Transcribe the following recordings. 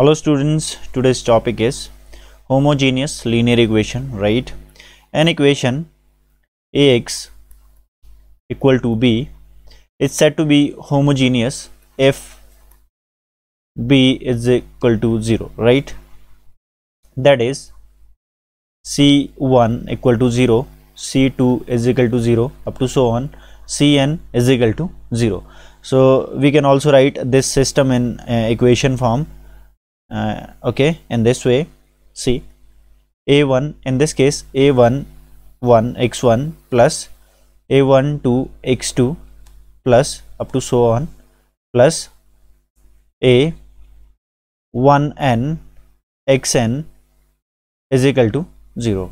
hello students today's topic is homogeneous linear equation right an equation ax equal to b is said to be homogeneous if b is equal to 0 right that is c1 equal to 0 c2 is equal to 0 up to so on cn is equal to 0 so we can also write this system in uh, equation form uh, okay in this way see a1 in this case a1 1 x1 plus a1 2 x2 plus up to so on plus a 1n xn is equal to 0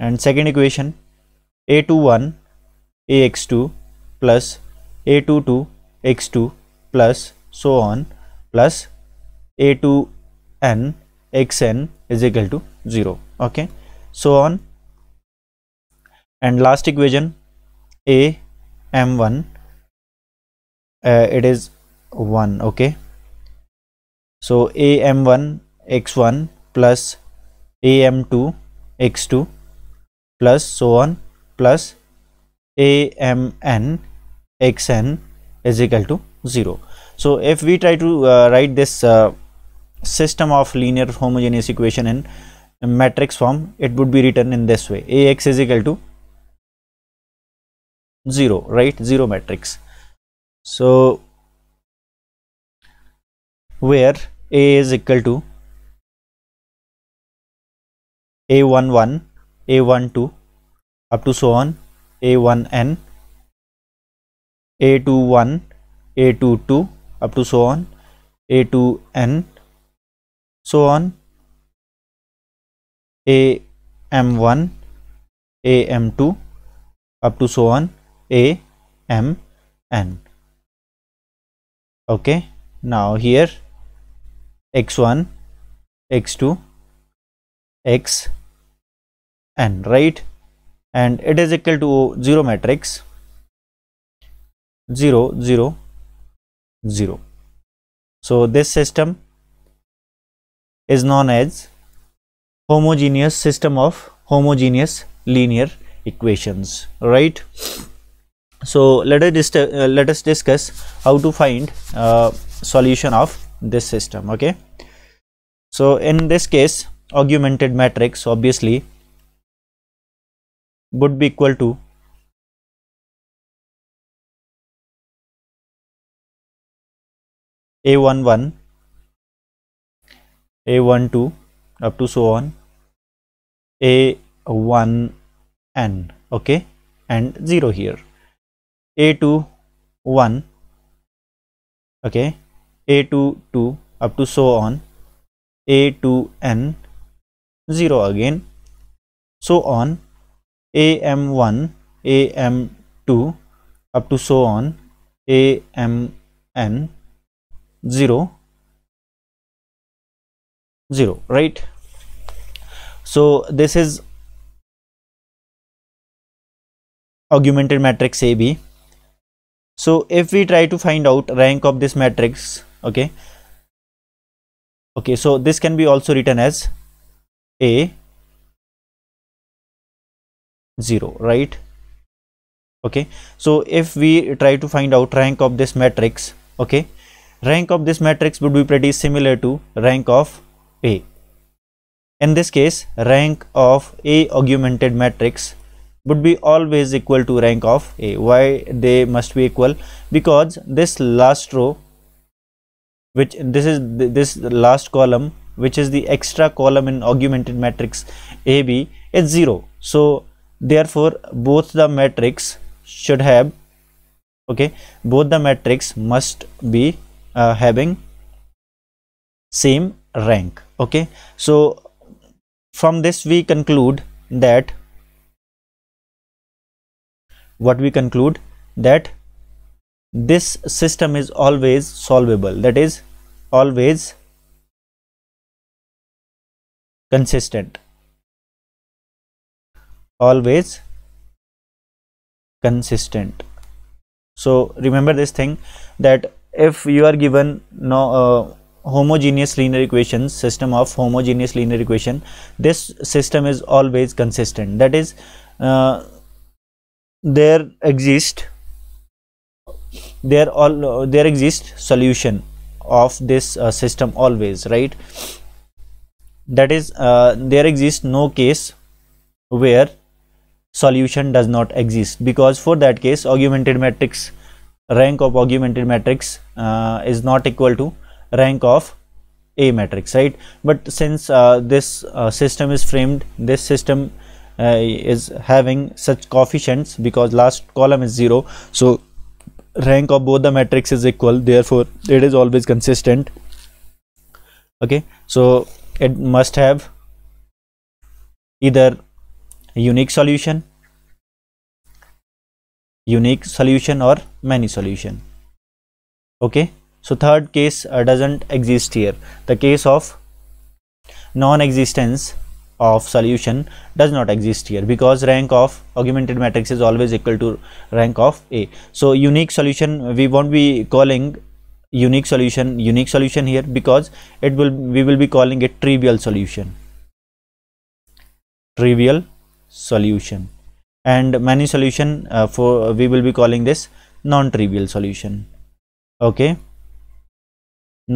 and second equation a21 ax2 plus a22 x2 plus so on plus a to n xn is equal to 0 okay so on and last equation a m1 uh, it is 1 okay so a m1 x1 plus a m2 x2 plus so on plus a m n x n is equal to 0 so if we try to uh, write this uh, system of linear homogeneous equation in matrix form it would be written in this way ax is equal to 0 right 0 matrix so where a is equal to a11 a12 up to so on a1n a21 a22 up to so on a2n so on a m1 a m2 up to so on a m n okay now here x1 x2 x n right and it is equal to 0 matrix 0 0 0 so this system is known as homogeneous system of homogeneous linear equations right so let us uh, let us discuss how to find uh, solution of this system okay so in this case augmented matrix obviously would be equal to a one one a12 up to so on a1n okay and 0 here a21 okay a22 up to so on a2n 0 again so on am1 am2 up to so on amn 0 0 right so this is augmented matrix AB so if we try to find out rank of this matrix okay okay so this can be also written as A 0 right okay so if we try to find out rank of this matrix okay rank of this matrix would be pretty similar to rank of a. In this case, rank of A augmented matrix would be always equal to rank of A. Why they must be equal? Because this last row, which this is this last column, which is the extra column in augmented matrix AB is 0. So therefore both the matrix should have okay both the matrix must be uh, having same rank okay so from this we conclude that what we conclude that this system is always solvable that is always consistent always consistent so remember this thing that if you are given no uh, homogeneous linear equation system of homogeneous linear equation this system is always consistent that is uh, there exist there all uh, there exist solution of this uh, system always right that is uh, there exists no case where solution does not exist because for that case augmented matrix rank of augmented matrix uh, is not equal to rank of a matrix right but since uh, this uh, system is framed this system uh, is having such coefficients because last column is 0 so rank of both the matrix is equal therefore it is always consistent okay so it must have either unique solution unique solution or many solution okay so third case uh, doesn't exist here the case of non-existence of solution does not exist here because rank of augmented matrix is always equal to rank of a so unique solution we won't be calling unique solution unique solution here because it will we will be calling it trivial solution trivial solution and many solution uh, for we will be calling this non-trivial solution okay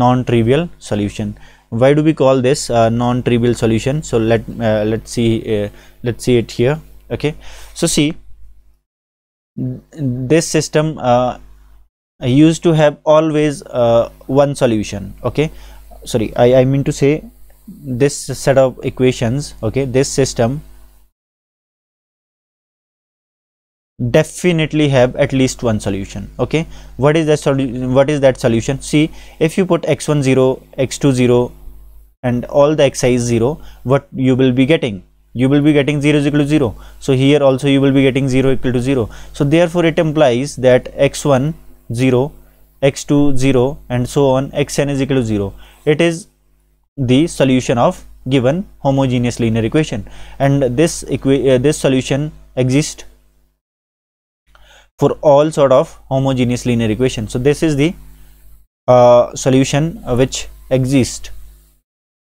non-trivial solution why do we call this uh, non-trivial solution so let uh, let's see uh, let's see it here okay so see this system uh, used to have always uh, one solution okay sorry I, I mean to say this set of equations okay this system definitely have at least one solution okay what is that solution what is that solution see if you put x1 0 x2 0 and all the xi is 0 what you will be getting you will be getting 0 is equal to 0 so here also you will be getting 0 equal to 0 so therefore it implies that x1 0 x2 0 and so on xn is equal to 0 it is the solution of given homogeneous linear equation and this equa uh, this solution exists for all sort of homogeneous linear equation so this is the uh, solution which exist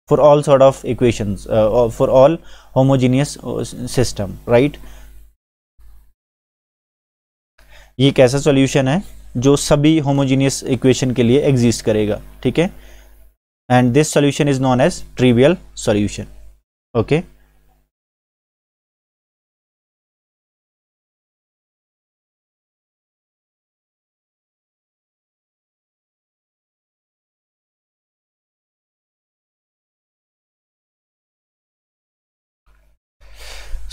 for all sort of equations uh, for all homogeneous system right ये कैसा solution है जो सभी homogeneous equation के लिए exist करेगा ठीक है and this solution is known as trivial solution okay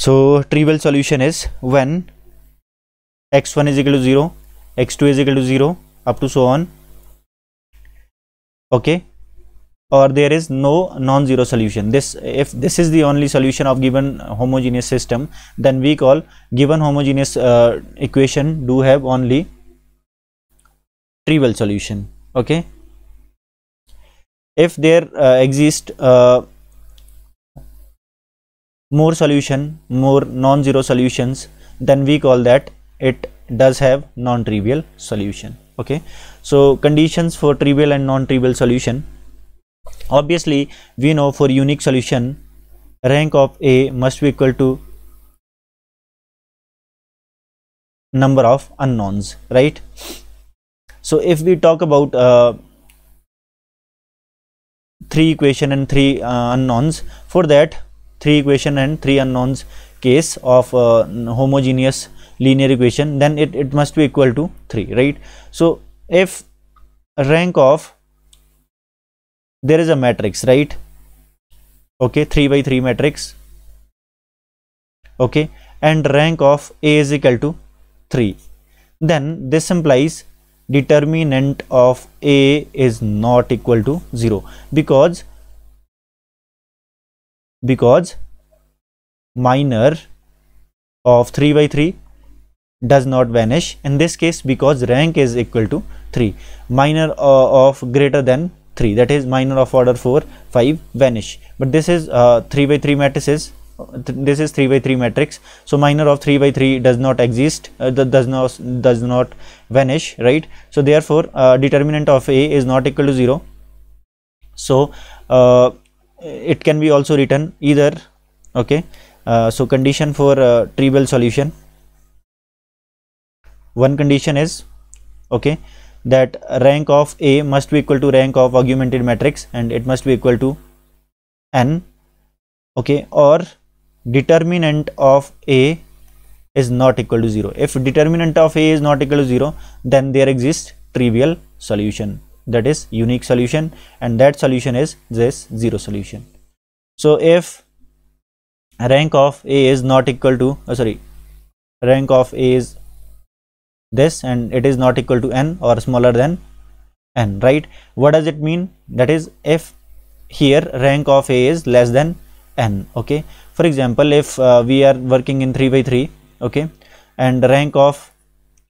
so trivial solution is when x1 is equal to 0 x2 is equal to 0 up to so on okay or there is no non-zero solution this if this is the only solution of given homogeneous system then we call given homogeneous uh, equation do have only trivial solution okay if there uh, exist uh, more solution more non-zero solutions then we call that it does have non-trivial solution okay so conditions for trivial and non-trivial solution obviously we know for unique solution rank of a must be equal to number of unknowns right so if we talk about uh, three equation and three uh, unknowns for that three equation and three unknowns case of uh, homogeneous linear equation then it, it must be equal to 3 right so if rank of there is a matrix right okay 3 by 3 matrix okay and rank of a is equal to 3 then this implies determinant of a is not equal to 0 because because minor of 3 by 3 does not vanish in this case because rank is equal to 3 minor uh, of greater than 3 that is minor of order 4 5 vanish but this is uh, 3 by 3 matrices this is 3 by 3 matrix so minor of 3 by 3 does not exist uh, does not does not vanish right so therefore uh, determinant of a is not equal to 0 so uh, it can be also written either okay uh, so condition for uh, trivial solution one condition is okay that rank of a must be equal to rank of augmented matrix and it must be equal to n okay or determinant of a is not equal to 0 if determinant of a is not equal to 0 then there exists trivial solution that is unique solution and that solution is this zero solution so if rank of a is not equal to oh sorry rank of a is this and it is not equal to n or smaller than n right what does it mean that is if here rank of a is less than n okay for example if uh, we are working in 3 by 3 okay and rank of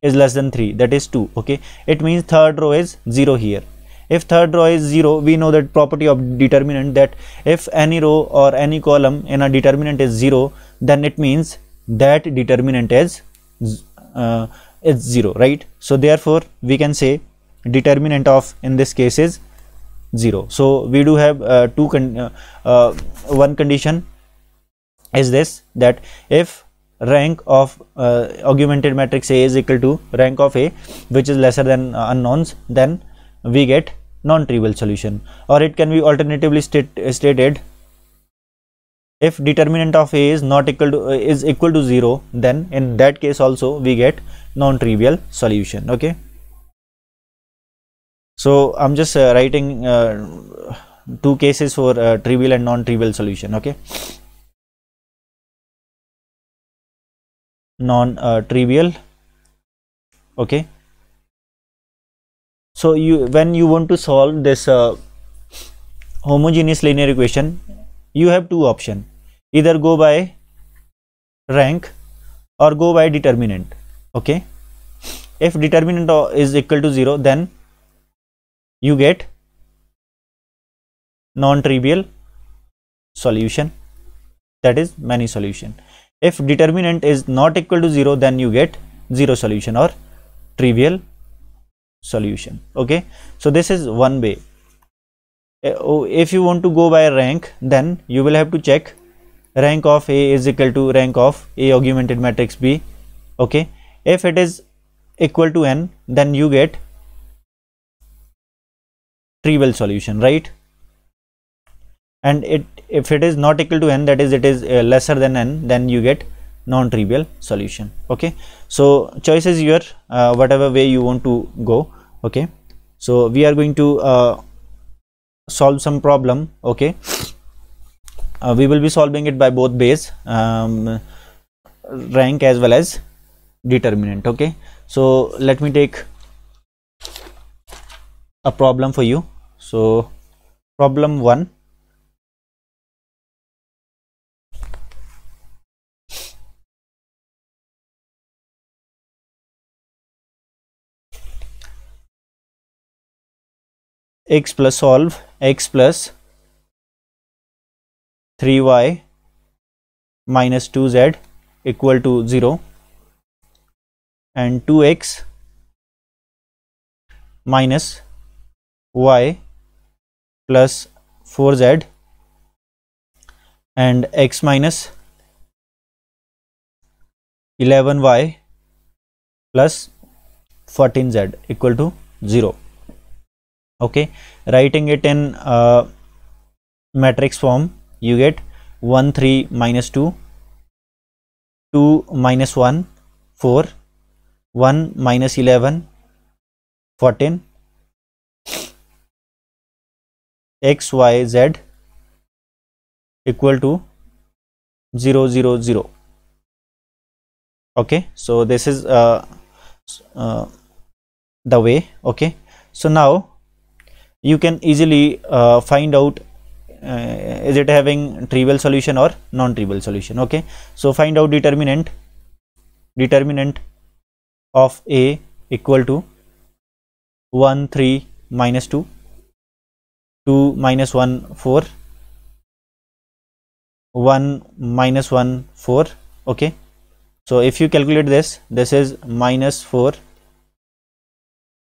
is less than 3 that is 2 okay it means third row is 0 here if third row is 0 we know that property of determinant that if any row or any column in a determinant is 0 then it means that determinant is uh, is 0 right so therefore we can say determinant of in this case is 0 so we do have uh, two con uh, uh one condition is this that if rank of uh, augmented matrix A is equal to rank of A which is lesser than uh, unknowns then we get non-trivial solution or it can be alternatively state, uh, stated if determinant of A is not equal to uh, is equal to 0 then in that case also we get non-trivial solution okay so I'm just uh, writing uh, two cases for trivial and non-trivial solution okay non-trivial okay so you when you want to solve this uh, homogeneous linear equation you have two option either go by rank or go by determinant okay if determinant is equal to 0 then you get non-trivial solution that is many solution if determinant is not equal to 0 then you get 0 solution or trivial solution okay so this is one way eh, oh, if you want to go by rank then you will have to check rank of a is equal to rank of a augmented matrix b okay if it is equal to n then you get trivial solution right and it if it is not equal to n that is it is uh, lesser than n then you get non-trivial solution okay so choice is your uh, whatever way you want to go okay so we are going to uh, solve some problem okay uh, we will be solving it by both base um, rank as well as determinant okay so let me take a problem for you so problem 1 x plus solve x plus 3y minus 2z equal to 0 and 2x minus y plus 4z and x minus 11y plus 14z equal to 0 okay writing it in uh, matrix form you get 1 3 minus 2 2 minus 1 4 1 minus 11 14 x y z equal to 0 0 0 okay so this is uh, uh, the way okay so now you can easily uh, find out uh, is it having trivial solution or non-trivial solution okay so find out determinant determinant of a equal to 1 3 minus 2 2 minus 1 4 1 minus 1 4 okay so if you calculate this this is minus 4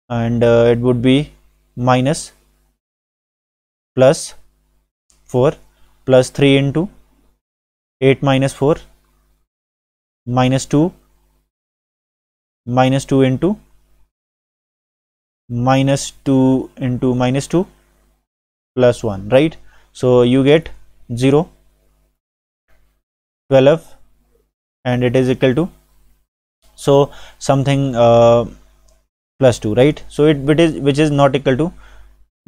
and uh, it would be minus plus 4 plus 3 into 8 minus 4 minus 2 minus 2 into minus 2 into minus 2 plus 1 right so you get 0 12 and it is equal to so something uh, plus 2 right so it, which is not equal to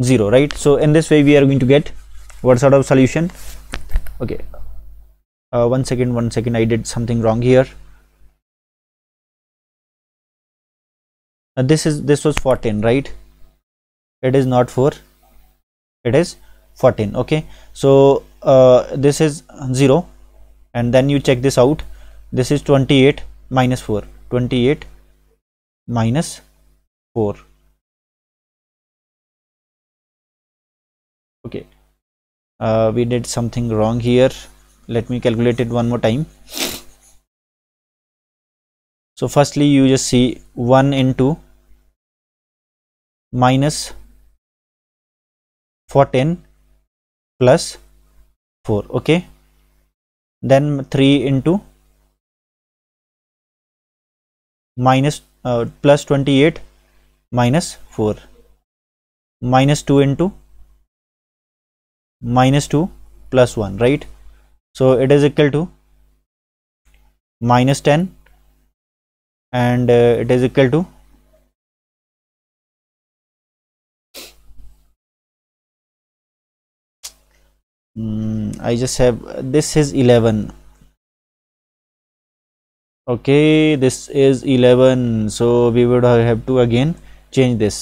0 right so in this way we are going to get what sort of solution okay uh, one second one second i did something wrong here uh, this is this was 14 right it is not 4 it is 14 okay so uh, this is 0 and then you check this out this is 28 minus 4 28 minus 4 okay uh, we did something wrong here let me calculate it one more time so firstly you just see 1 into minus 410 plus 4 okay then 3 into minus, uh, plus 28 minus 4 minus 2 into minus 2 plus 1 right so it is equal to minus 10 and uh, it is equal to mm, I just have this is 11 okay this is 11 so we would have to again change this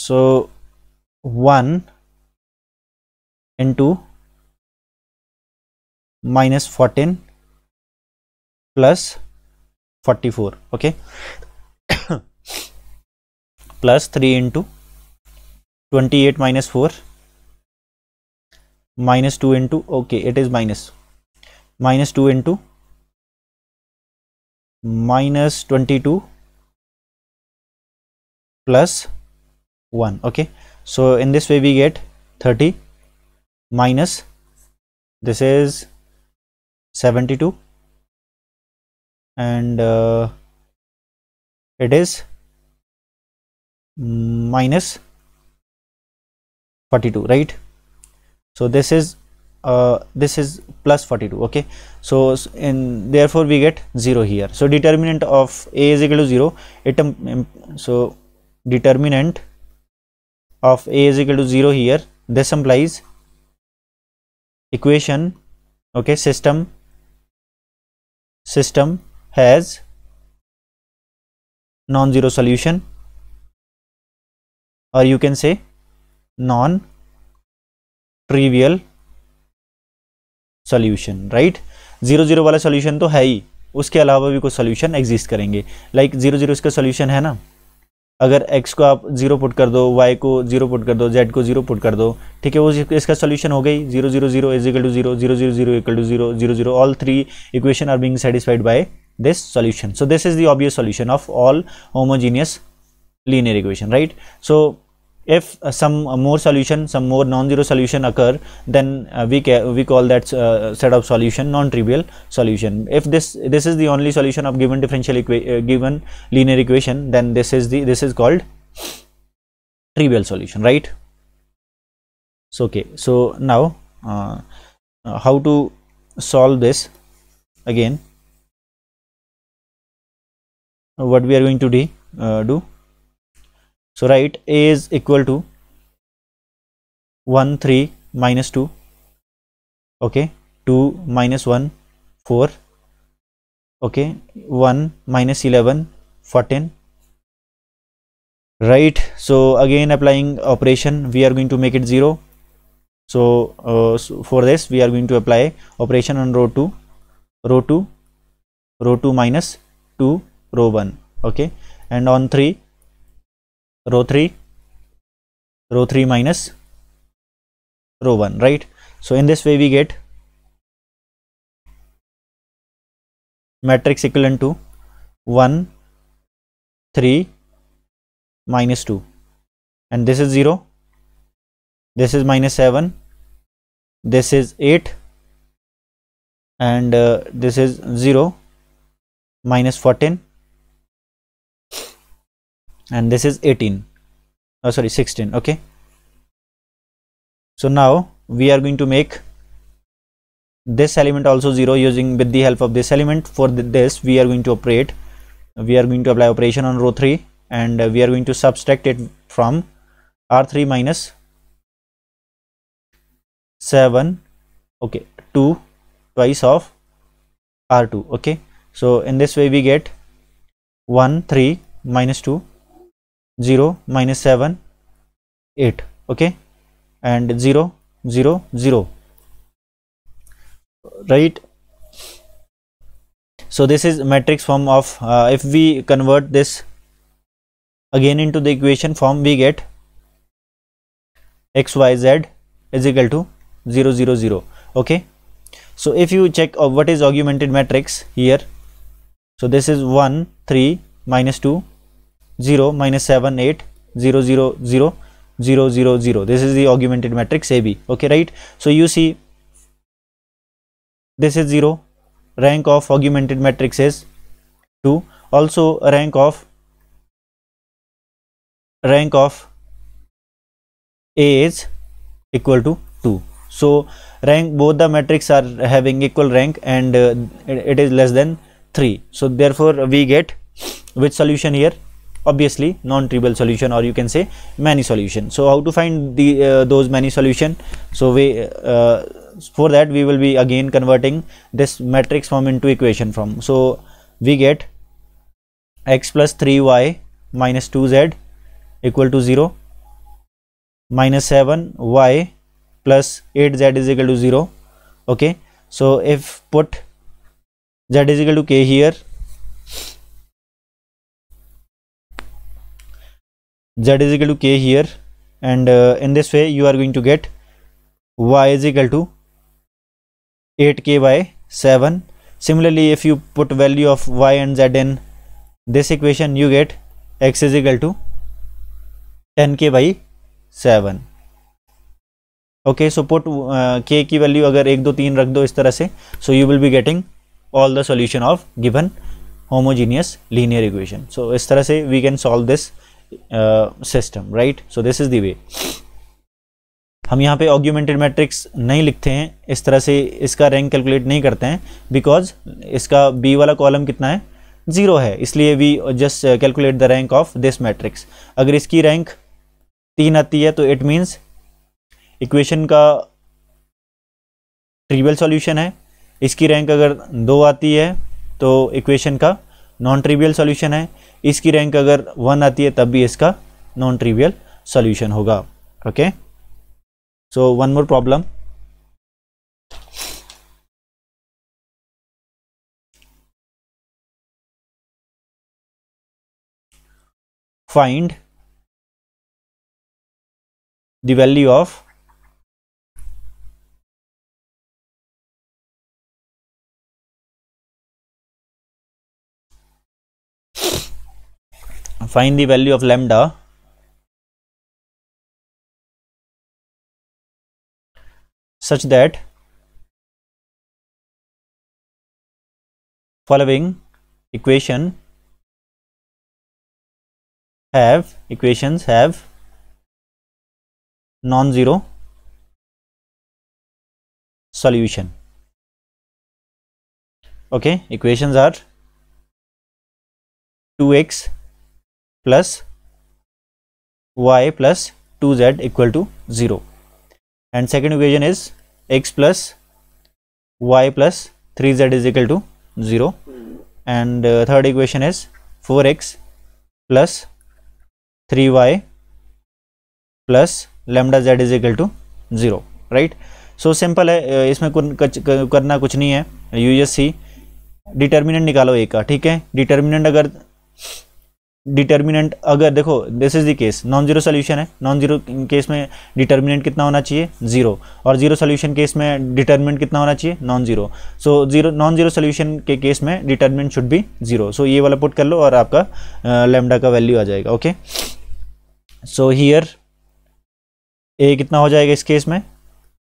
so 1 into minus 14 plus 44 okay plus 3 into 28 minus 4 minus 2 into okay it is minus minus 2 into minus 22 plus 1 okay so in this way we get 30 minus this is 72 and uh, it is minus 42 right so this is uh, this is plus 42 okay so in therefore we get 0 here so determinant of a is equal to 0 it um, um, so determinant of a is equal to 0 here this implies equation okay system system has non-zero solution or you can say non-trivial solution right zero zero वाला solution तो है ही उसके अलावा भी कुछ solution exist करेंगे like zero zero इसका सोल्यूशन है ना अगर एक्स को आप जीरो पुट कर दो वाई को जीरो पुट कर दो जेड को जीरो पुट कर दो ठीक है वो इसका सोल्यूशन हो गई zero zero zero is equal to zero zero zero zero equal to zero zero zero all three equation are being satisfied by this solution so this is the obvious solution of all homogeneous linear equation right so if uh, some uh, more solution some more non-zero solution occur then uh, we, we call that set of solution non-trivial solution if this this is the only solution of given differential equa given linear equation then this is the this is called trivial solution right so okay so now uh, uh, how to solve this again what we are going to do? uh, do so write a is equal to 1 3 minus 2 okay 2 minus 1 4 okay 1 minus 11 14 right so again applying operation we are going to make it 0 so, uh, so, for this we are going to apply operation on row 2 row 2 row 2 minus 2 row 1 okay and on 3 row 3 row 3 minus row 1 right so in this way we get matrix equivalent to 1 3 minus 2 and this is 0 this is minus 7 this is 8 and uh, this is 0 minus 14 and this is 18 oh sorry 16 okay so now we are going to make this element also 0 using with the help of this element for the, this we are going to operate we are going to apply operation on row 3 and we are going to subtract it from r3 minus 7 okay 2 twice of r2 okay so in this way we get 1 3 minus 2 0 minus 7 8 okay and 0 0 0 right so this is matrix form of uh, if we convert this again into the equation form we get xyz is equal to 0 0 0 okay so if you check uh, what is augmented matrix here so this is 1 3 minus 2 0 minus 7 8 0 0 0 0 0 0 this is the augmented matrix AB okay right so you see this is 0 rank of augmented matrix is 2 also rank of rank of A is equal to 2 so rank both the matrix are having equal rank and uh, it is less than 3 so therefore we get which solution here obviously non-trivial solution or you can say many solution so how to find the uh, those many solution so we uh, for that we will be again converting this matrix form into equation form so we get x plus 3y minus 2z equal to 0 minus 7y plus 8z is equal to 0 okay so if put z is equal to k here z is equal to k here and uh, in this way you are going to get y is equal to 8k by 7 similarly if you put value of y and z in this equation you get x is equal to 10k by 7 okay so put K की value अगर एक दो तीन रख दो इस तरह से so you will be getting all the solution of given homogeneous linear equation so इस तरह से we can solve this system right so this is is the हम यहाँ पे ऑग्यूमेंटेड मैट्रिक्स नहीं लिखते हैं इस तरह से इसका रैंक कैलकुलेट नहीं करते हैं बिकॉज इसका बी वाला कॉलम कितना है ज़ीरो है इसलिए we just calculate the rank of this matrix अगर इसकी रैंक तीन आती है तो इट मीन्स इक्वेशन का ट्रिवियल सॉल्यूशन है इसकी रैंक अगर दो आती है तो इक्वेशन का नॉन ट्रिवियल सॉल्यूशन है इसकी रैंक अगर वन आती है तब भी इसका नॉन ट्रिवियल सोल्यूशन होगा okay so one more problem find the value of find the value of lambda such that following equation have equations have non-zero solution okay equations are 2x plus y plus two z equal to zero and second equation is x plus y plus three z is equal to zero and third equation is four x plus three y plus lambda z is equal to zero right so simple है uh, इसमें करना कुछ नहीं है U S C determinant निकालो एक का ठीक है डिटर्मिनेंट अगर डिटर्मिनेंट अगर देखो this is the case non zero solution है नॉन जीरो केस में डिटर्मिनेंट कितना होना चाहिए जीरो और जीरो सोल्यूशन केस में डिटर्मिनेंट कितना होना चाहिए non zero so zero non zero solution के केस में determinant should be zero so ये वाला पुट कर लो और आपका लेमडा का वैल्यू आ जाएगा ओके सो हियर ए कितना हो जाएगा इस केस में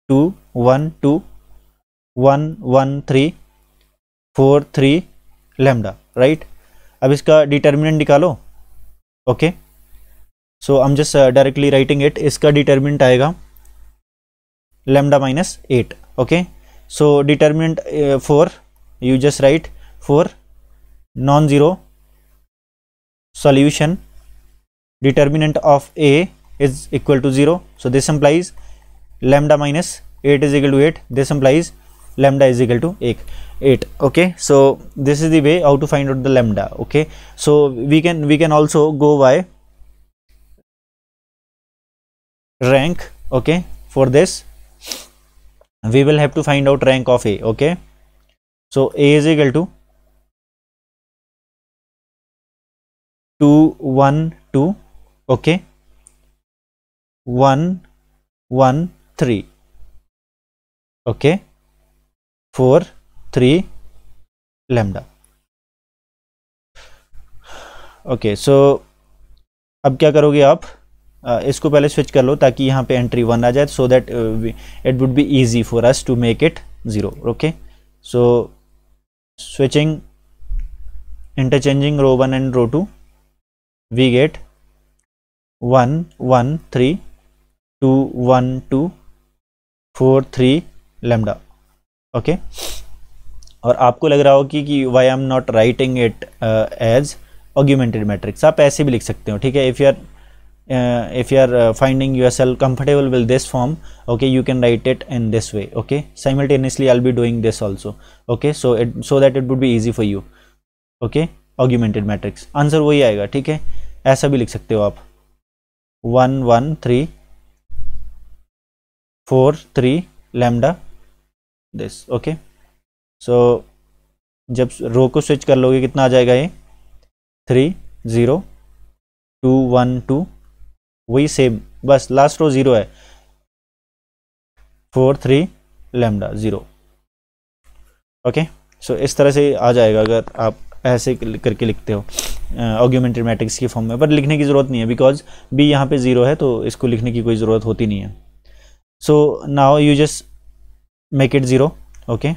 two one two one one three four three lambda right अब इसका डिटर्मिनेंट निकालो okay so I am just directly writing it इसका डिटर्मिनेंट आएगा lambda minus eight okay so determinant for you just write for non zero solution determinant of A is equal to zero so this implies lambda minus eight is equal to eight this implies lambda is equal to 8 8 okay so this is the way how to find out the lambda okay so we can we can also go by rank okay for this we will have to find out rank of a okay so a is equal to 2 1 2 okay 1 1 3 okay four three lambda okay so अब क्या करोगे आप इसको पहले switch कर लो ताकि यहाँ पे एंट्री वन आ जाए so that it would be easy for us to make it zero okay so switching interchanging row one and row two we get one one three two one two four three lambda okay और आपको लग रहा हो कि कि why am not writing it as augmented matrix आप ऐसे भी लिख सकते हो ठीक है if you are if you are finding yourself comfortable will this form okay you can write it in this way okay simultaneously I be doing this also okay so it so that it would be easy for you okay augmented matrix answer वही आएगा ठीक है ऐसा भी लिख सकते हो आप one one three four three lambda this okay so जब रो को स्विच कर लोगे कितना आ जाएगा ये three zero two one two वही सेम बस लास्ट रो ज़ीरो है four three lambda zero okay so इस तरह से आ जाएगा अगर आप ऐसे करके लिखते हो ऑग्यूमेंटेड मैट्रिक्स की फॉर्म में पर लिखने की ज़रूरत नहीं है बिकॉज बी यहाँ पे ज़ीरो है तो इसको लिखने की कोई ज़रूरत होती नहीं है so now you just make it 0 okay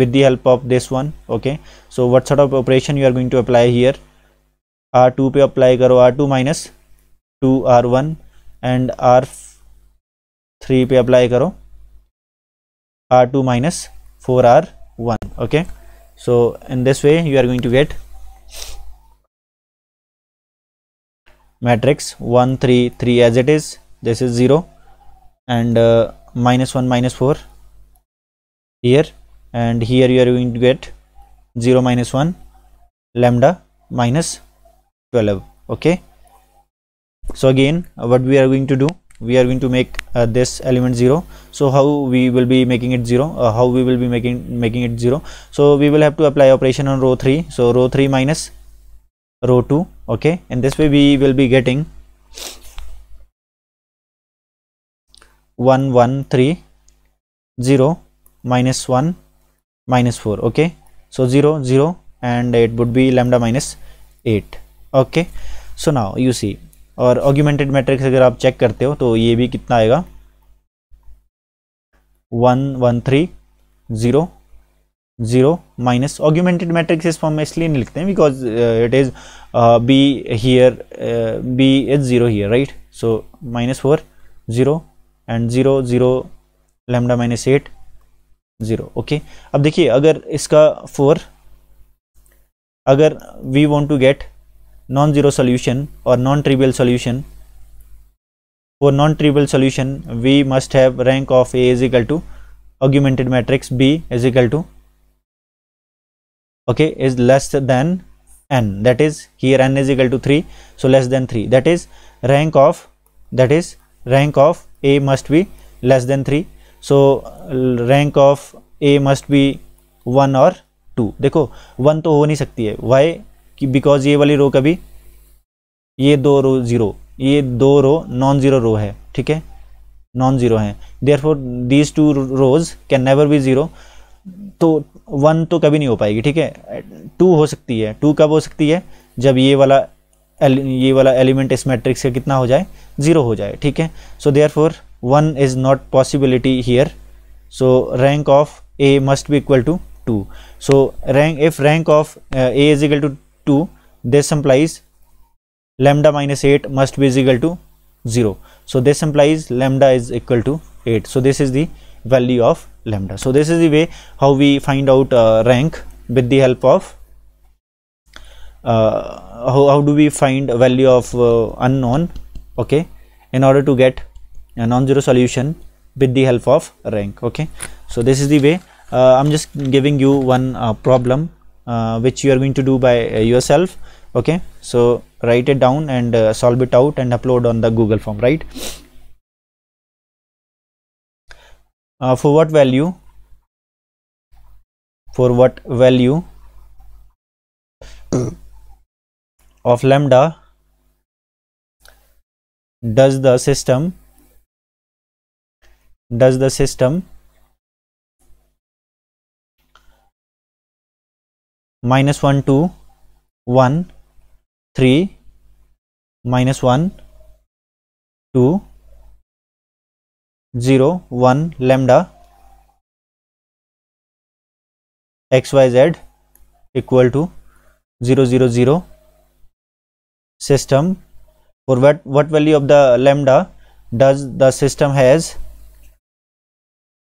with the help of this one okay so what sort of operation you are going to apply here r2 पे apply करो r2 minus 2 r1 and r3 पे apply करो r2 minus 4 r1 okay so in this way you are going to get matrix 1 3 3 as it is this is 0 and uh, minus 1 minus 4 here and here you are going to get 0 minus 1 lambda minus 12 okay so again uh, what we are going to do we are going to make uh, this element 0 so how we will be making it 0 uh, how we will be making making it 0 so we will have to apply operation on row 3 so row 3 minus row 2 okay and this way we will be getting 1 1 3 0 minus one minus four okay so zero zero and it would be lambda minus eight okay so now you सी और augmented matrix अगर आप check करते हो तो ये भी कितना आएगा one one three zero zero minus augmented matrix इस फॉर्म में इसलिए नहीं लिखते हैं because it is B here B is zero here right so minus four zero and zero zero lambda minus eight zero okay अब देखिए अगर इसका फोर अगर we want to get non zero solution और non trivial solution for non trivial solution we must have rank of A is equal to augmented matrix B is equal to okay is less than n that is here n is equal to three so less than three that is rank of that is rank of A must be less than three so rank of A must be one और two देखो one तो हो नहीं सकती है Y कि because ये वाली रो कभी ये दो रो ज़ीरो ये दो रो नॉन ज़ीरो रो है ठीक है नॉन ज़ीरो है therefore these two rows can never be zero तो वन तो कभी नहीं हो पाएगी ठीक है टू हो सकती है टू कब हो सकती है जब ये वाला ये वाला एलिमेंट इस मैट्रिक्स का कितना हो जाए ज़ीरो हो जाए ठीक है so therefore 1 is not possibility here so rank of a must be equal to 2 so rank if rank of uh, a is equal to 2 this implies lambda minus 8 must be equal to 0 so this implies lambda is equal to 8 so this is the value of lambda so this is the way how we find out uh, rank with the help of uh, how, how do we find value of uh, unknown okay in order to get a non-zero solution with the help of rank okay so this is the way uh, i'm just giving you one uh, problem uh, which you are going to do by uh, yourself okay so write it down and uh, solve it out and upload on the google form right uh, for what value for what value of lambda does the system does the system minus 1 2 1 3 minus 1 2 0 1 lambda xyz equal to 0 0 0 system for what what value of the lambda does the system has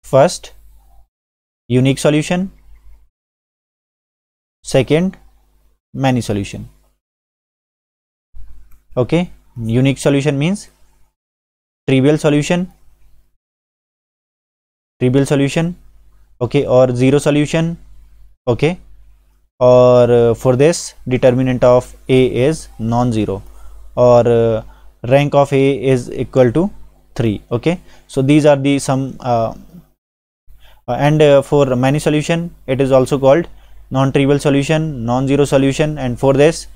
first unique solution second many solution okay unique solution means trivial solution trivial solution okay or zero solution okay or uh, for this determinant of a is non-zero or uh, rank of a is equal to 3 okay so these are the some uh, Uh, and uh, for many solution it is also called non-trivial solution non-zero solution and for this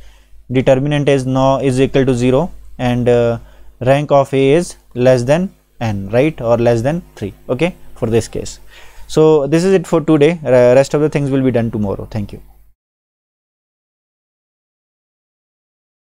determinant is no is equal to 0 and uh, rank of a is less than n right or less than 3 okay for this case so this is it for today rest of the things will be done tomorrow thank you